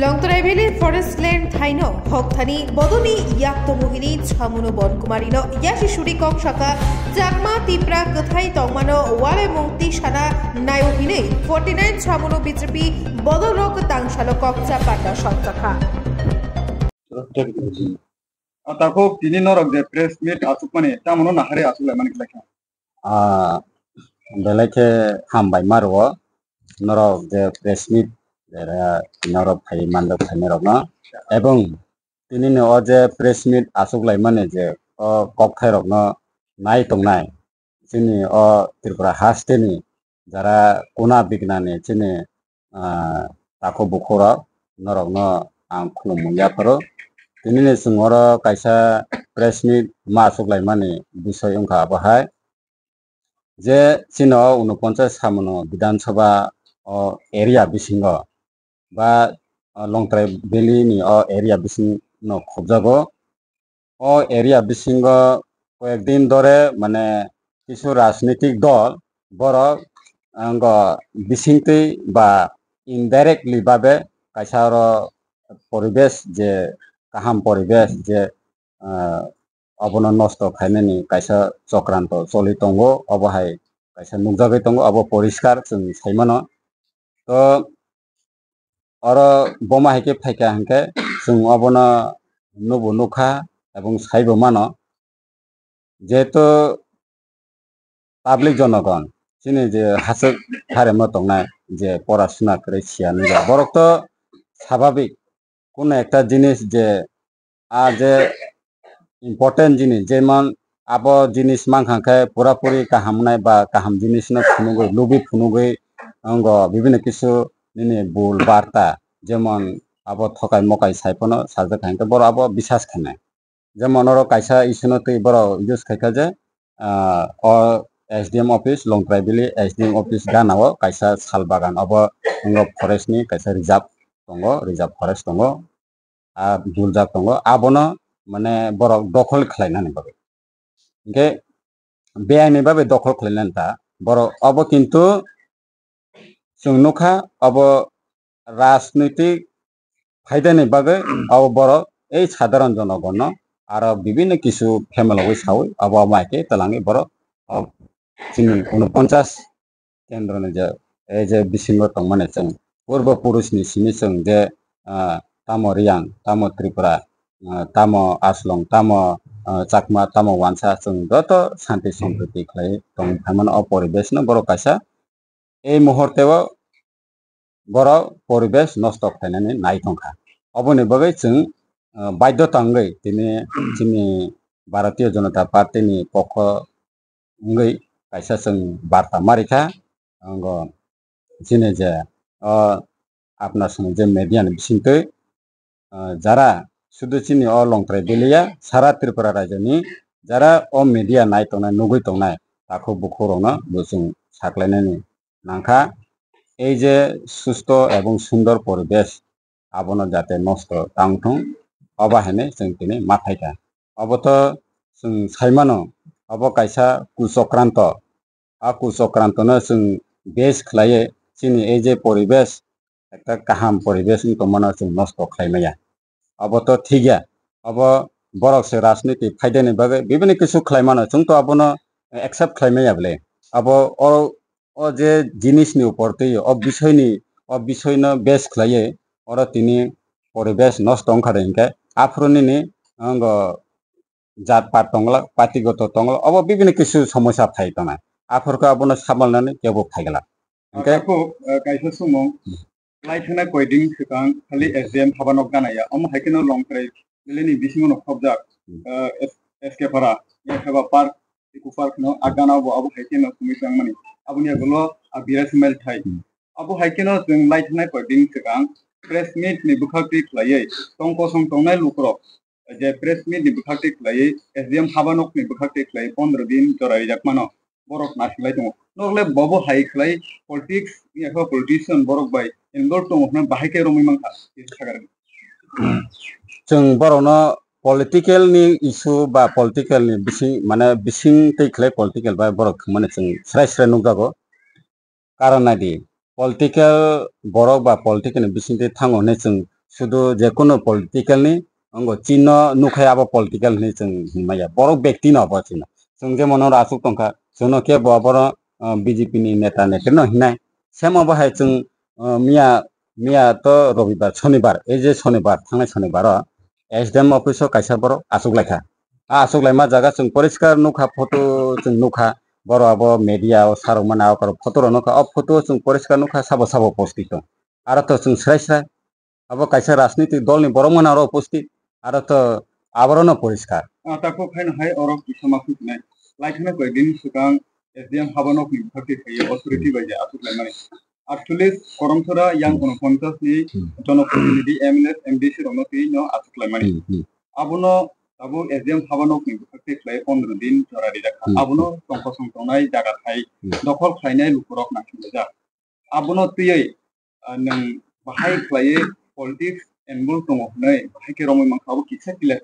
લંગતરાવેલી ફોરેસ્ટલેન્ડ થાઈનો હોકથાની બદોની યાક્ત મોહિની છામુનો બનકુમારીનો યાશી શુડીકોક શાખા ચાકમા તીપરા કથાઈ તોમાનો વાલે મુક્તિ સાના નાયોહિને ફોર્ટી નાઇન છામુનો બીજેપી બદલોક તાંશાલો કક્ષા પાટા સત્સખા তাকো তিনি নরক যে প্রেস মিট আসুক মানে তা মনো নাহারে আসলে মানে লেখা আ বেলাইকে হামবাই মারো নরক যে প্রেস মিট যারা নরব খাই মান্দব খাই নরব না এবং তিনি অ যে প্রেস মিট আসুকলাই মানে যে অ কক খাই রব নাই টংনাই চিনি অ ত্রিপুরা হাস্টেনি যারা কোনা বিগনানি চিনি তাকো বুকর নরক ন আং খুলুম মুলিয়াফারো তিনি সিংহর কাইসা প্রেস মিট মা আসুকলাই মানে বিষয় অংখা বাহায় যে চীন উনপঞ্চাশ সামন বিধানসভা এরিয়া বিসিঙ্গ বা লংট্ৰাই ভেলিনি অ এৰিয়া বিচিং ন খুব যাব অ এৰিয়া বিচিং কয়েকদিন ধৰে মানে কিছু ৰাজনৈতিক দল বৰ বিচিংটি বা ইনডাইৰেক্টলি বাবে কাইছাৰ পৰিৱেশ যে কাহাম পৰিৱেশ যে অৱনত নষ্ট খাইনি কাইছা চক্ৰান্ত চলি টংগ অৱহাই কাইছা নোযোৱাকৈ টংগ অৱ পৰিষ্কাৰ চাইমান ত' oro boma haike faika hingke chung abono nubo nukha এবং সাইব মান যেহেতু পাবলিক জনগণ চিনি যে হাসে হারে মতনায় যে পড়াশোনা করে শিয়ানি বরক তো স্বাভাবিক কোনো একটা জিনিস যে আ যে ইম্পর্টেন্ট জিনিস যেমন আব জিনিস মাংখাঙ্কে পুরাপুরি কাহাম নাই বা কাহাম জিনিস না ফুনুগৈ লুবি ফুনুগৈ অঙ্গ বিভিন্ন কিছু নিনি বুল বার্তা যেমন আবো থকাই মকাই সাইফনো সাজে খাইতে বড় আবো বিশ্বাস খানে যেমন ওর কাইসা ইসনো তুই বড় ইউজ খাইখা যে এসডিএম অফিস লংপ্রাই বিলি এসডিএম অফিস গানাও কাইসা সাল বাগান অব দङ ফরেস্টনি কাইসা রিজার্ভ দङ রিজার্ভ ফরেস্ট দङ আর জুলজাক দङ আবনো মানে বড় দখল খালাইনাनै বাবে ইনকে বেআইনি ভাবে দখল খালাইনাनै তা বড় অব কিন্তু नोखा अब রাজনৈতিক ফায়দা নিবাগে আও বড় এই সাধারণ জনগণ আর বিভিন্ন কিছু ফ্যামিলি সাউই আব মাইকে তালাঙ্গে বড় চিনি উনপঞ্চাশ কেন্দ্র যে এই যে বিসিঙ্গ টংমানে চং পূর্বপুরুষনি সিনি চং যে তাম রিয়াং তাম ত্রিপুরা তাম আসলং তাম চাকমা তাম ওয়ানসা চং যত শান্তি সম্প্রীতি খাই টং ফাইমান অপরিবেশ বড় কাইসা এই মুহূর্তেও গড় পরিবেশ নষ্ট খাইনাनै নাইথংখা অবনি বগৈ जों বাধ্যতাঙ্গৈ তিনি जोंनि ভারতীয় জনতা পার্টিনি পক্ষ অঙ্গৈ কাইসা जों বার্তা মারিখা অঙ্গ যিনি যে আপনার সঙ্গে যে মিডিয়ান বিসিনতে যারা শুধু চিনি অ লংত্রাই বেলিয়া সারা ত্রিপুরা রাজ্যনি যারা অ মিডিয়া নাই তংনায় নগৈ তাকে বুকুরংনা বসুং নাখা এই যে সুস্থ এবং সুন্দর পরিবেশ আবন যাতে নষ্ট তাংঠুং অবাহেনে চিনে মাথাইকা অবত সাইমানো অব কাইসা কুচক্রান্ত আ কুচক্রান্তনো চিন বেশ খেলায়ে চিনি এই যে পরিবেশ একটা কাহাম পরিবেশ তোমানো চিন নষ্ট খাইমাইয়া অবত ঠিকা অব বরক সে রাজনীতি ফাইদানি বাগে বিভিন্ন কিছু খাইমানো চিন্তু আবনো একসেপ্ট খাইমাইয়া বলে আব જે જીનિસની ઉપર તે અવિષયની અવિષયનો બેસ ખલાઈએ અર તિની પરિવેશ નષ્ટ અંખાડે હિંકે આફ્રોનીની અંગ জাতপাত টংলা পাতিগত টংলা অব বিভিন্ন কিছু সমস্যা থাই টনা আফরকে আপনার সামলানাनै কেবো থাইগলা ओंखायनो गायसो समाव लाइथोना कयदिं सिगां खालि एसडिएम हाबानक गानाया अम हाइकेनो लंक्राइ मिलेनि बिसिङाव नखबजा एसकेफारा याखाबा पार्क কুফাৰখনৰ আগানাব আবু হাইকেনৰ কমিছন মানে আপুনি গল বিৰাট মেল ঠাই আবু হাইকেনৰ জুম লাই থানাই কয় দিন চিগাং প্ৰেছ মিট নি বুখাকৃক লাইয়ে টংক চংটংনাই লোকৰক যে প্ৰেছ মিট নি বুখাকৃক লাইয়ে এছ ডি এম হাবানক নি বুখাকৃক লাই পোন্ধৰ দিন জৰাই যাক মানক বৰক নাছিলাই দিওঁ নহ'লে বব হাই খেলাই পলিটিক্স এশ পলিটিচিয়ান বৰক বাই এংগল টং বাহেকে ৰমিমাং থাকে যোন বৰ पलिटिकेलनि इसु बा पलिटिकेलनि बिसिं माने बिसिं तैखलाय पलिटिकेल बा बर' माने जों स्राय स्राय नुगागो कारनादि पलिटिकेल बर' बा पलिटिकेलनि बिसिं तै थाङोने जों শুধু যে কোনো পলিটিকেলনি অঙ্গ চিহ্ন নুখাইব পলিটিকেলনি जों माया बर' ব্যক্তি नब चिह्न जों जे मनर आसुक टंका जोंनो के बर' বিজেপিनि नेता नेत्रि नहिनाय सेम बाहाय जों मिया मिया त रबिबार सनिबार এই যে শনিবার थांनाय শनिबार एसडिएम अफिसाव कायसार बर' आसुग्लायखा आसुग्लायमा जागा जों परिष्कार नुखा फट' जों नुखा बर' आब' मेडियाव सारमोन आगर फट' नुखा अ फट' जों परिष्कार नुखा साबो साबो उपस्थित आरो तो जों स्राय स्राय अब कायसा राजनीतिक दलनि बर'मोन आरो उपस्थित आरो तो आवरण परिष्कार ताको खायनो हाय अर समाखुत नै लाइखना कय दिन सुकां एसडिएम हाबनो फि फटि थायो असुरिति बायदि आसुग्लायनानै আটচল্লিশ করমছড়া ইয়াং উনপঞ্চাশ নি জনপ্রতিনিধি M L S M D C রমতি ন আতুকলাইমানি আবুন আবু এস ডি এম সাবানো সাকসেসলাই পনেরো দিন জরারি রাখা আবুন সংক সংক্রমণাই জায়গা দখল খাইনাই লুকুরক নাকিমজা আবুন তুই নং বাহাই খাইয়ে পলিটিক্স ইনভলভ দङ नै बाहायके रमै माखाबो किसा किला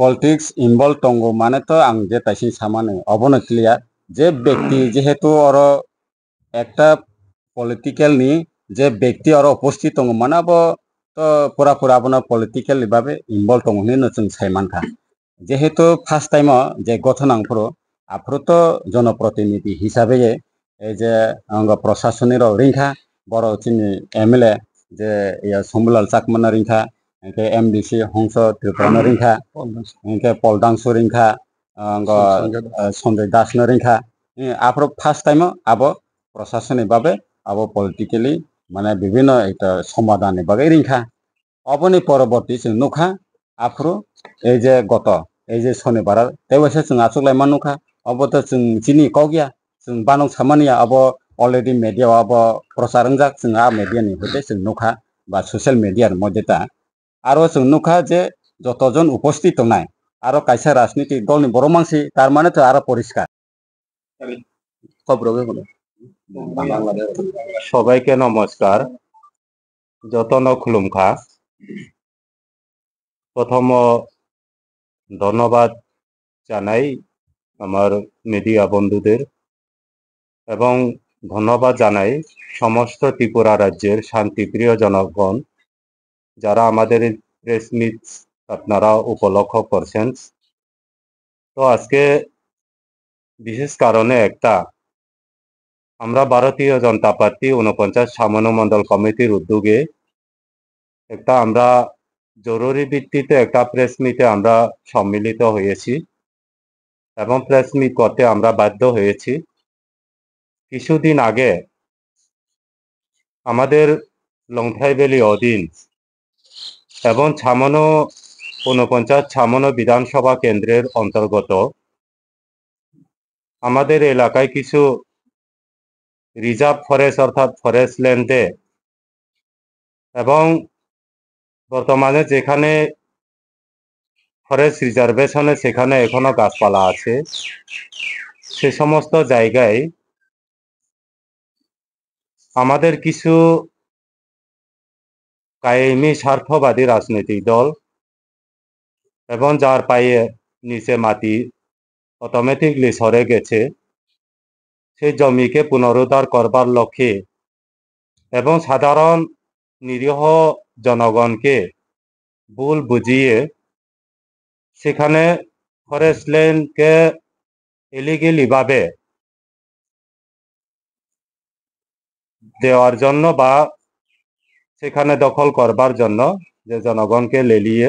পলিটিক্স ইনভলভ দङ মানে তো আং যে তাইসিন সামানে অবনতিলিয়া যে ব্যক্তি যেহেতু ওর একটা પોલિટિકલની જે વ્યક્તિઓરો ઉપસ્થિત દङ મનાબો তো পুরা পুরা আপনার পলিটিক্যাল ভাবে ইনভলভ দংনি নচুং সাইমানখা যেহেতু ফার্স্ট টাইম যে গঠনাংপুর আফ্রত জনপ্রতিনিধি হিসাবে যে অঙ্গ প্রশাসনের রিংখা বড় চিনি এমএলএ যে ইয়া শম্ভুলাল চাকমান রিংখা এনকে এমডিসি হংস ত্রিপুরান রিংখা এনকে পলদাংশু রিংখা অঙ্গ সঞ্জয় দাসন রিংখা আফ্র ফার্স্ট টাইম আব প্রশাসনিক ভাবে अब पोलिटिकली माने विभिन्न एउटा समाधान बगाइरिङ्खा अब नै परवर्ती जों नुखा आफ్రు এই যে গত এই যে শনিবার তেবসে जों आचुकलाई मानुखा अब त जों चिनि कगिया जों बानौ सामानिया अब অলরেডি মিডিয়া अब প্রচারং যাক जों आ মিডিয়াनि হতে जों नुखा বা সোশ্যাল মিডিয়ার মধ্যে তা আরো जों नुखा যে যতজন উপস্থিত নাই আরো কাইসা রাজনীতি দলনি বড় মানসি তার মানে তো আরো পরিষ্কার খবর হবে সবাইকে নমস্কার যতন খুলুমখা প্রথম ধন্যবাদ জানাই আমার মিডিয়া বন্ধুদের এবং ধন্যবাদ জানাই সমস্ত ত্রিপুরা রাজ্যের শান্তিপ্রিয় জনগণ যারা আমাদের প্রেস মিট আপনারা উপলক্ষ করছেন তো আজকে বিশেষ কারণে একটা আমরা ভারতীয় জনতা পার্টি উনপঞ্চাশ সামান্য মন্ডল কমিটির উদ্যোগে একটা আমরা জরুরি ভিত্তিতে একটা প্রেস মিটে আমরা সম্মিলিত হয়েছি এবং প্রেস মিট করতে আমরা বাধ্য হয়েছি কিছুদিন আগে আমাদের লংথাই ভ্যালি অধীন এবং ছামানো ঊনপঞ্চাশ ছামানো বিধানসভা কেন্দ্রের অন্তর্গত আমাদের এলাকায় কিছু রিজার্ভ ফরেস্ট অর্থাৎ ফরেস্ট ল্যান্ডে এবং বর্তমানে যেখানে ফরেস্ট রিজার্ভেশনে সেখানে এখনো গাছপালা আছে সে সমস্ত জায়গায় আমাদের কিছু কায়েমি স্বার্থবাদী রাজনৈতিক দল এবং যার পায়ে নিচে মাটি অটোমেটিকলি সরে গেছে সেই জমিকে পুনরুদ্ধার করবার লক্ষ্যে এবং সাধারণ নিরীহ জনগণকে ভুল বুঝিয়ে সেখানে ফরেস্ট লেনকে ইলিগেলিভাবে দেওয়ার জন্য বা সেখানে দখল করবার জন্য যে জনগণকে লেলিয়ে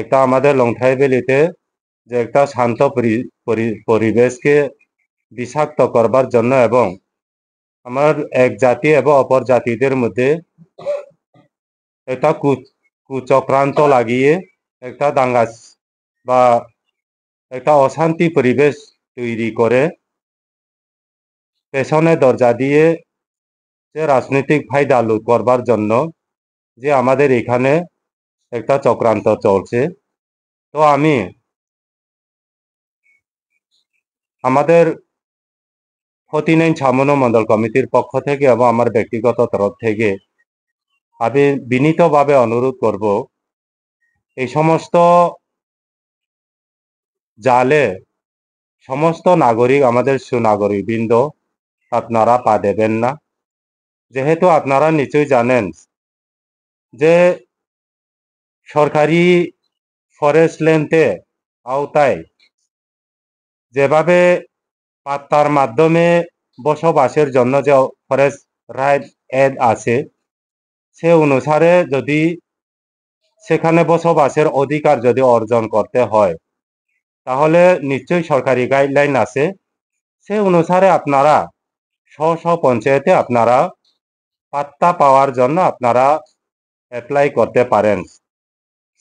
একটা আমাদের লংঠাই ভ্যালিতে যে একটা শান্ত পরিবেশকে বিষাক্ত করবার জন্য এবং আমার এক জাতি এবং অপর জাতিদের মধ্যে একটা কুচক্রান্ত লাগিয়ে একটা দাঙ্গা বা একটা অশান্তি পরিবেশ তৈরি করে পেছনে দরজা দিয়ে যে রাজনৈতিক ফায়দা লুট করবার জন্য যে আমাদের এখানে একটা চক্রান্ত চলছে তো আমি আমাদের ফতি নাইন ছামনো মন্ডল কমিটির পক্ষ থেকে এবং আমার ব্যক্তিগত তরফ থেকে আমি বিনীতভাবে অনুরোধ করব এই সমস্ত জালে সমস্ত নাগরিক আমাদের সুনাগরিক বৃন্দ আপনারা পা দেবেন না যেহেতু আপনারা নিশ্চয়ই জানেন যে সরকারি ফরেস্ট ল্যান্ডে আওতায় যেভাবে পাত্তার মাধ্যমে বসবাসের জন্য যে ফরেস্ট রাইট এড আছে সে অনুসারে যদি সেখানে বসবাসের অধিকার যদি অর্জন করতে হয় তাহলে নিশ্চয়ই সরকারি গাইডলাইন আছে সে অনুসারে আপনারা স্ব স্ব পঞ্চায়েতে আপনারা পাত্তা পাওয়ার জন্য আপনারা অ্যাপ্লাই করতে পারেন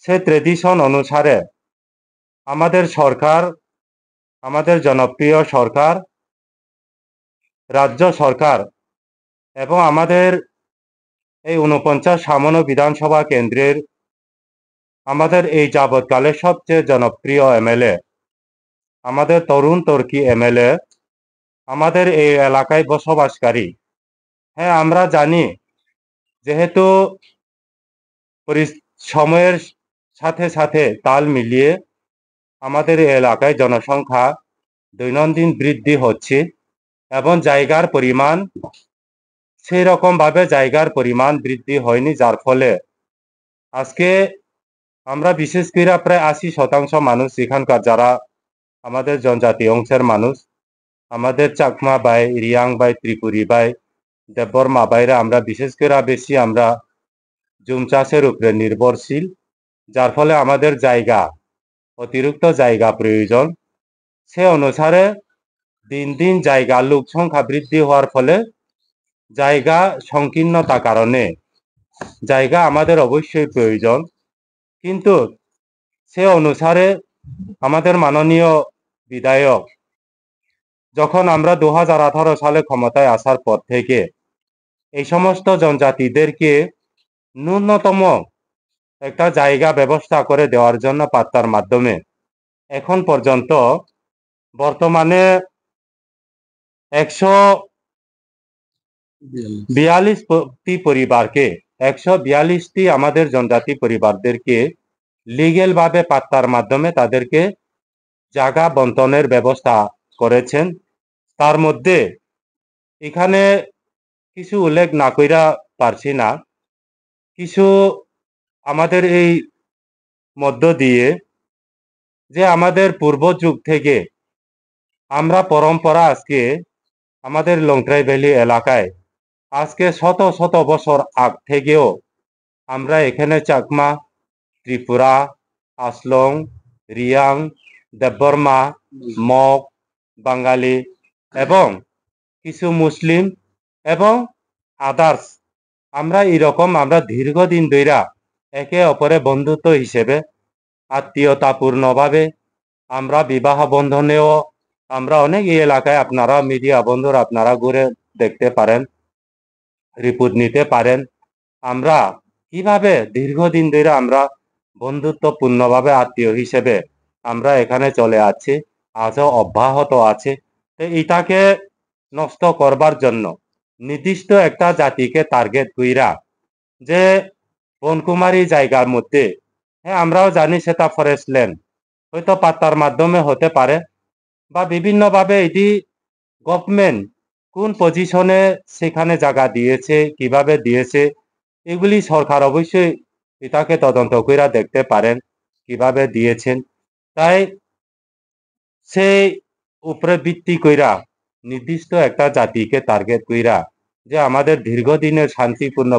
সে ট্রেডিশন অনুসারে আমাদের সরকার আমাদের জনপ্রিয় সরকার রাজ্য সরকার এবং আমাদের এই উনপঞ্চাশ সামান্য বিধানসভা কেন্দ্রের আমাদের এই যাবৎকালের সবচেয়ে জনপ্রিয় এমএলএ আমাদের তরুণ তর্কি এমএলএ আমাদের এই এলাকায় বসবাসকারী হ্যাঁ আমরা জানি যেহেতু সময়ের সাথে সাথে তাল মিলিয়ে আমাদের এলাকায় জনসংখ্যা দৈনন্দিন বৃদ্ধি হচ্ছে এবং জায়গার পরিমাণ সেই রকমভাবে জায়গার পরিমাণ বৃদ্ধি হয়নি যার ফলে আজকে আমরা বিশেষ করে প্রায় আশি শতাংশ মানুষ এখানকার যারা আমাদের জনজাতি অংশের মানুষ আমাদের চাকমা বাই রিয়াং বাই ত্রিপুরি বাই দেববর্মা বাইরা আমরা বিশেষ করে বেশি আমরা জুম চাষের উপরে নির্ভরশীল যার ফলে আমাদের জায়গা অতিরিক্ত জায়গা প্রয়োজন সে অনুসারে দিন দিন জায়গা লোক সংখ্যা বৃদ্ধি হওয়ার ফলে জায়গা সংকীর্ণতা কারণে জায়গা আমাদের অবশ্যই প্রয়োজন কিন্তু সে অনুসারে আমাদের মাননীয় বিধায়ক যখন আমরা দু হাজার সালে ক্ষমতায় আসার পর থেকে এই সমস্ত জনজাতিদেরকে ন্যূনতম একটা জায়গা ব্যবস্থা করে দেওয়ার জন্য পাত্তার মাধ্যমে এখন পর্যন্ত বর্তমানে একশো বিয়াল্লিশটি পরিবারকে একশো বিয়াল্লিশটি আমাদের জনজাতি পরিবারদেরকে লিগেল ভাবে পাত্তার মাধ্যমে তাদেরকে জায়গা বন্টনের ব্যবস্থা করেছেন তার মধ্যে এখানে কিছু উল্লেখ না কইরা পারছি না কিছু আমাদের এই মধ্য দিয়ে যে আমাদের পূর্ব যুগ থেকে আমরা পরম্পরা আজকে আমাদের লংট্রাই ভ্যালি এলাকায় আজকে শত শত বছর আগ থেকেও আমরা এখানে চাকমা ত্রিপুরা আসলং রিয়াং দেববর্মা মগ বাঙালি এবং কিছু মুসলিম এবং আদার্স আমরা এরকম আমরা দীর্ঘদিন ধৈরা একে অপরে বন্ধুত্ব হিসেবে আত্মীয়তাপূর্ণভাবে আমরা বিবাহ বন্ধনেও আমরা অনেক এই এলাকায় আপনারা মিডিয়া বন্ধুর আপনারা ঘুরে দেখতে পারেন রিপোর্ট নিতে পারেন আমরা কিভাবে দীর্ঘদিন ধরে আমরা বন্ধুত্বপূর্ণভাবে আত্মীয় হিসেবে আমরা এখানে চলে আছি আজও অব্যাহত আছে তো এটাকে নষ্ট করবার জন্য নির্দিষ্ট একটা জাতিকে টার্গেট কইরা যে বনকুমারী জায়গার মধ্যে হ্যাঁ আমরাও জানি সেটা ফরেস্ট ল্যান্ড হয়তো পাত্তার মাধ্যমে হতে পারে বা বিভিন্নভাবে এটি গভর্নমেন্ট কোন পজিশনে সেখানে জায়গা দিয়েছে কিভাবে দিয়েছে এগুলি সরকার অবশ্যই এটাকে তদন্ত করে দেখতে পারেন কিভাবে দিয়েছেন তাই সেই উপরে ভিত্তি কইরা নির্দিষ্ট একটা জাতিকে টার্গেট কইরা যে আমাদের দীর্ঘদিনের শান্তিপূর্ণ